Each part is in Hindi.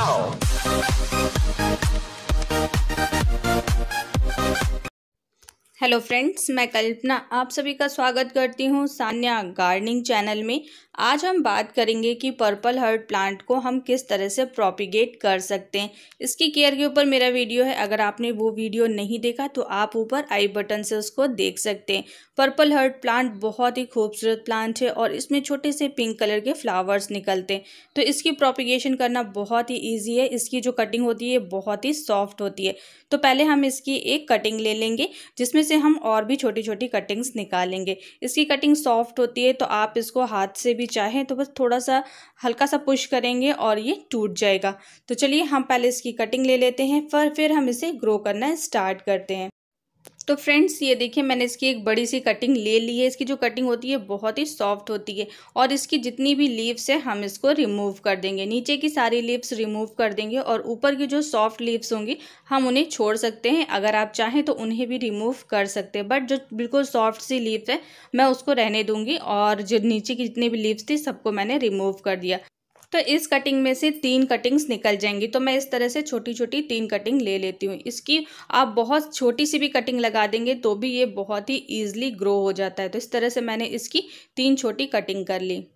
now. हेलो फ्रेंड्स मैं कल्पना आप सभी का स्वागत करती हूँ सान्या गार्डनिंग चैनल में आज हम बात करेंगे कि पर्पल हर्ट प्लांट को हम किस तरह से प्रोपिगेट कर सकते हैं इसकी केयर के ऊपर मेरा वीडियो है अगर आपने वो वीडियो नहीं देखा तो आप ऊपर आई बटन से उसको देख सकते हैं पर्पल हर्ट प्लांट बहुत ही खूबसूरत प्लांट है और इसमें छोटे से पिंक कलर के फ्लावर्स निकलते हैं तो इसकी प्रोपिगेशन करना बहुत ही ईजी है इसकी जो कटिंग होती है बहुत ही सॉफ्ट होती है तो पहले हम इसकी एक कटिंग ले लेंगे जिसमें से हम और भी छोटी छोटी कटिंग्स निकालेंगे इसकी कटिंग सॉफ्ट होती है तो आप इसको हाथ से भी चाहें तो बस थोड़ा सा हल्का सा पुश करेंगे और ये टूट जाएगा तो चलिए हम पहले इसकी कटिंग ले लेते हैं फिर फिर हम इसे ग्रो करना स्टार्ट करते हैं तो फ्रेंड्स ये देखिए मैंने इसकी एक बड़ी सी कटिंग ले ली है इसकी जो कटिंग होती है बहुत ही सॉफ्ट होती है और इसकी जितनी भी लीव्स है हम इसको रिमूव कर देंगे नीचे की सारी लीव्स रिमूव कर देंगे और ऊपर की जो सॉफ्ट लीव्स होंगी हम उन्हें छोड़ सकते हैं अगर आप चाहें तो उन्हें भी रिमूव कर सकते हैं बट जो बिल्कुल सॉफ्ट सी लीव है मैं उसको रहने दूँगी और जो नीचे की जितनी भी लीव्स थी सबको मैंने रिमूव कर दिया तो इस कटिंग में से तीन कटिंग्स निकल जाएंगी तो मैं इस तरह से छोटी छोटी तीन कटिंग ले लेती हूँ इसकी आप बहुत छोटी सी भी कटिंग लगा देंगे तो भी ये बहुत ही ईजिली ग्रो हो जाता है तो इस तरह से मैंने इसकी तीन छोटी कटिंग कर ली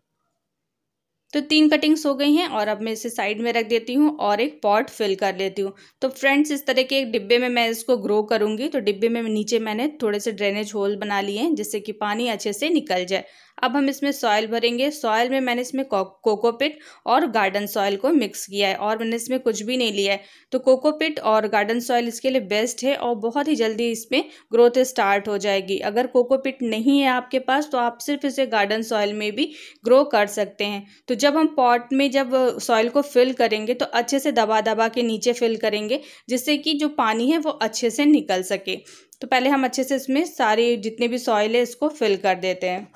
तो तीन कटिंग्स हो गई हैं और अब मैं इसे साइड में रख देती हूँ और एक पॉट फिल कर लेती हूँ तो फ्रेंड्स इस तरह के एक डिब्बे में मैं इसको ग्रो करूँगी तो डिब्बे में नीचे मैंने थोड़े से ड्रेनेज होल बना लिए हैं जिससे कि पानी अच्छे से निकल जाए अब हम इसमें सॉयल भरेंगे सॉयल में मैंने इसमें कोकोपिट और गार्डन सॉयल को मिक्स किया है और मैंने इसमें कुछ भी नहीं लिया है तो कोकोपिट और गार्डन सॉयल इसके लिए बेस्ट है और बहुत ही जल्दी इसमें ग्रोथ स्टार्ट हो जाएगी अगर कोकोपिट नहीं है आपके पास तो आप सिर्फ इसे गार्डन सॉयल में भी ग्रो कर सकते हैं तो जब हम पॉट में जब सॉयल को फिल करेंगे तो अच्छे से दबा दबा के नीचे फिल करेंगे जिससे कि जो पानी है वो अच्छे से निकल सके तो पहले हम अच्छे से इसमें सारी जितने भी सॉयल है इसको फिल कर देते हैं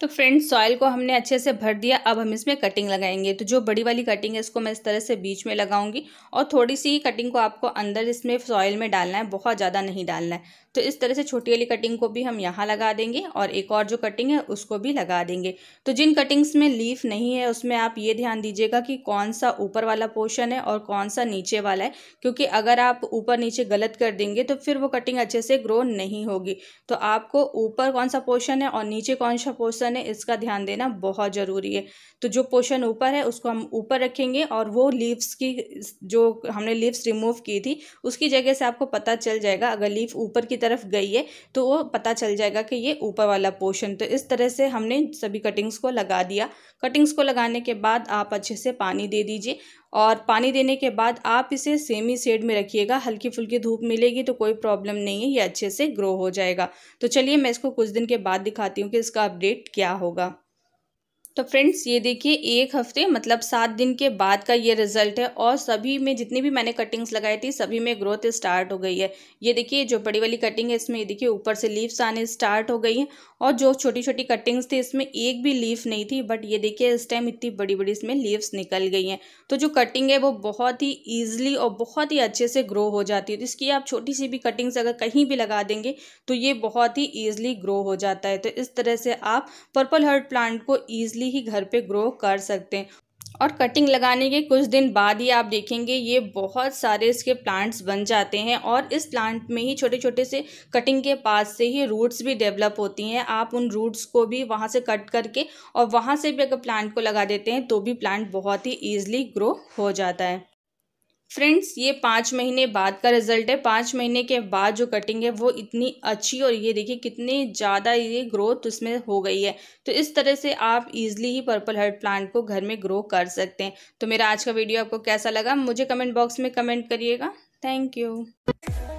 तो फ्रेंड्स सॉइल को हमने अच्छे से भर दिया अब हम इसमें कटिंग लगाएंगे तो जो बड़ी वाली कटिंग है इसको मैं इस तरह से बीच में लगाऊंगी और थोड़ी सी कटिंग को आपको अंदर इसमें सॉइल में डालना है बहुत ज़्यादा नहीं डालना है तो इस तरह से छोटी वाली कटिंग को भी हम यहाँ लगा देंगे और एक और जो कटिंग है उसको भी लगा देंगे तो जिन कटिंग्स में लीफ नहीं है उसमें आप ये ध्यान दीजिएगा कि कौन सा ऊपर वाला पोर्शन है और कौन सा नीचे वाला है क्योंकि अगर आप ऊपर नीचे गलत कर देंगे तो फिर वो कटिंग अच्छे से ग्रो नहीं होगी तो आपको ऊपर कौन सा पोर्शन है और नीचे कौन सा पोर्शन है इसका ध्यान देना बहुत ज़रूरी है तो जो पोर्शन ऊपर है उसको हम ऊपर रखेंगे और वो लीव्स की जो हमने लीव्स रिमूव की थी उसकी जगह से आपको पता चल जाएगा अगर लीफ ऊपर की तरफ गई है तो वो पता चल जाएगा कि ये ऊपर वाला पोर्शन तो इस तरह से हमने सभी कटिंग्स को लगा दिया कटिंग्स को लगाने के बाद आप अच्छे से पानी दे दीजिए और पानी देने के बाद आप इसे सेमी सेड में रखिएगा हल्की फुल्की धूप मिलेगी तो कोई प्रॉब्लम नहीं है ये अच्छे से ग्रो हो जाएगा तो चलिए मैं इसको कुछ दिन के बाद दिखाती हूँ कि इसका अपडेट क्या होगा तो फ्रेंड्स ये देखिए एक हफ्ते मतलब सात दिन के बाद का ये रिजल्ट है और सभी में जितनी भी मैंने कटिंग्स लगाई थी सभी में ग्रोथ स्टार्ट हो गई है ये देखिए जो बड़ी वाली कटिंग है इसमें ये देखिए ऊपर से लीव्स आने स्टार्ट हो गई हैं और जो छोटी छोटी कटिंग्स थी इसमें एक भी लीफ नहीं थी बट ये देखिए इस टाइम इतनी बड़ी बड़ी इसमें लीव्स निकल गई हैं तो जो कटिंग है वो बहुत ही ईजिली और बहुत ही अच्छे से ग्रो हो जाती है तो इसकी आप छोटी सी भी कटिंग्स अगर कहीं भी लगा देंगे तो ये बहुत ही ईजिली ग्रो हो जाता है तो इस तरह से आप पर्पल हर्ट प्लांट को ईजिली इजीली ही घर पे ग्रो कर सकते हैं और कटिंग लगाने के कुछ दिन बाद ही आप देखेंगे ये बहुत सारे इसके प्लांट्स बन जाते हैं और इस प्लांट में ही छोटे छोटे से कटिंग के पास से ही रूट्स भी डेवलप होती हैं आप उन रूट्स को भी वहाँ से कट करके और वहाँ से भी अगर प्लांट को लगा देते हैं तो भी प्लांट बहुत ही ईजिली ग्रो हो जाता है फ्रेंड्स ये पाँच महीने बाद का रिजल्ट है पाँच महीने के बाद जो कटिंग है वो इतनी अच्छी और ये देखिए कितनी ज़्यादा ये ग्रोथ उसमें हो गई है तो इस तरह से आप इजीली ही पर्पल हर्ट प्लांट को घर में ग्रो कर सकते हैं तो मेरा आज का वीडियो आपको कैसा लगा मुझे कमेंट बॉक्स में कमेंट करिएगा थैंक यू